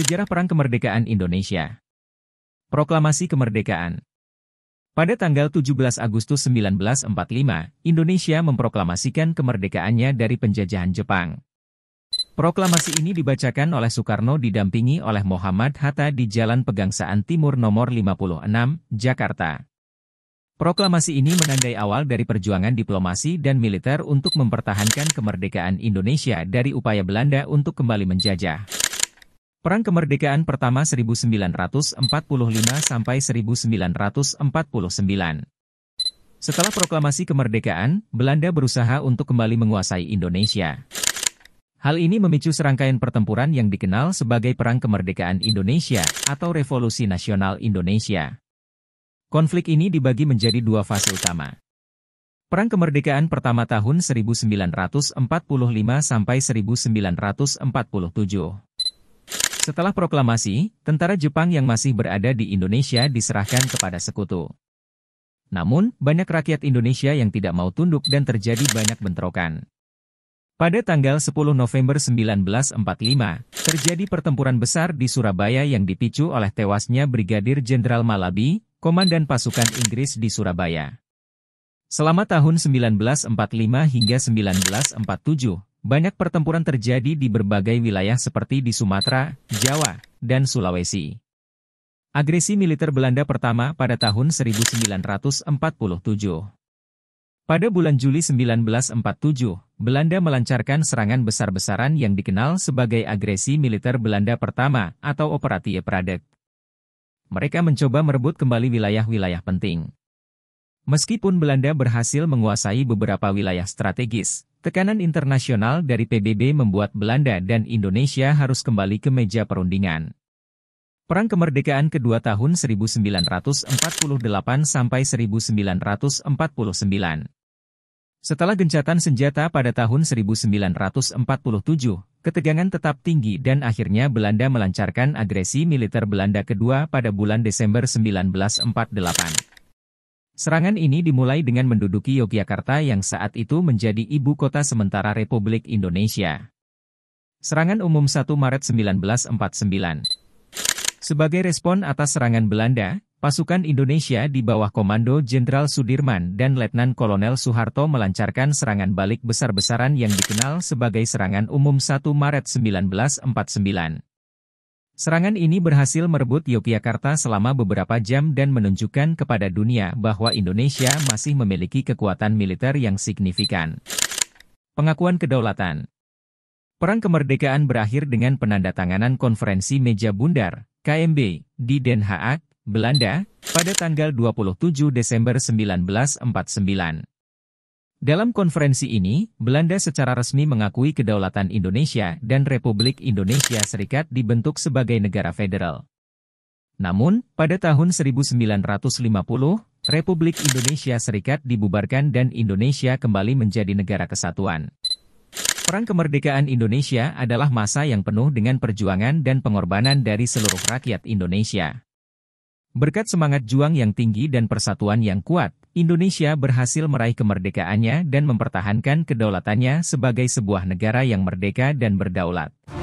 Sejarah Perang Kemerdekaan Indonesia Proklamasi Kemerdekaan Pada tanggal 17 Agustus 1945, Indonesia memproklamasikan kemerdekaannya dari penjajahan Jepang. Proklamasi ini dibacakan oleh Soekarno didampingi oleh Muhammad Hatta di Jalan Pegangsaan Timur nomor 56, Jakarta. Proklamasi ini menandai awal dari perjuangan diplomasi dan militer untuk mempertahankan kemerdekaan Indonesia dari upaya Belanda untuk kembali menjajah. Perang Kemerdekaan Pertama 1945 sampai 1949. Setelah proklamasi kemerdekaan, Belanda berusaha untuk kembali menguasai Indonesia. Hal ini memicu serangkaian pertempuran yang dikenal sebagai Perang Kemerdekaan Indonesia atau Revolusi Nasional Indonesia. Konflik ini dibagi menjadi dua fase utama. Perang Kemerdekaan pertama tahun 1945 sampai 1947. Setelah proklamasi, tentara Jepang yang masih berada di Indonesia diserahkan kepada sekutu. Namun, banyak rakyat Indonesia yang tidak mau tunduk dan terjadi banyak bentrokan. Pada tanggal 10 November 1945, terjadi pertempuran besar di Surabaya yang dipicu oleh tewasnya Brigadir Jenderal Malabi, Komandan Pasukan Inggris di Surabaya. Selama tahun 1945 hingga 1947, banyak pertempuran terjadi di berbagai wilayah seperti di Sumatera, Jawa, dan Sulawesi. Agresi militer Belanda pertama pada tahun 1947. Pada bulan Juli 1947, Belanda melancarkan serangan besar-besaran yang dikenal sebagai agresi militer Belanda pertama atau Operatie Pradek. Mereka mencoba merebut kembali wilayah-wilayah penting. Meskipun Belanda berhasil menguasai beberapa wilayah strategis, Tekanan internasional dari PBB membuat Belanda dan Indonesia harus kembali ke meja perundingan. Perang Kemerdekaan kedua tahun 1948 sampai 1949. Setelah gencatan senjata pada tahun 1947, ketegangan tetap tinggi dan akhirnya Belanda melancarkan agresi militer Belanda kedua pada bulan Desember 1948. Serangan ini dimulai dengan menduduki Yogyakarta yang saat itu menjadi ibu kota sementara Republik Indonesia. Serangan umum 1 Maret 1949 Sebagai respon atas serangan Belanda, pasukan Indonesia di bawah komando Jenderal Sudirman dan Letnan Kolonel Soeharto melancarkan serangan balik besar-besaran yang dikenal sebagai Serangan Umum 1 Maret 1949. Serangan ini berhasil merebut Yogyakarta selama beberapa jam dan menunjukkan kepada dunia bahwa Indonesia masih memiliki kekuatan militer yang signifikan. Pengakuan Kedaulatan Perang kemerdekaan berakhir dengan penandatanganan konferensi meja bundar, KMB, di Den Haag, Belanda, pada tanggal 27 Desember 1949. Dalam konferensi ini, Belanda secara resmi mengakui kedaulatan Indonesia dan Republik Indonesia Serikat dibentuk sebagai negara federal. Namun, pada tahun 1950, Republik Indonesia Serikat dibubarkan dan Indonesia kembali menjadi negara kesatuan. Perang kemerdekaan Indonesia adalah masa yang penuh dengan perjuangan dan pengorbanan dari seluruh rakyat Indonesia. Berkat semangat juang yang tinggi dan persatuan yang kuat, Indonesia berhasil meraih kemerdekaannya dan mempertahankan kedaulatannya sebagai sebuah negara yang merdeka dan berdaulat.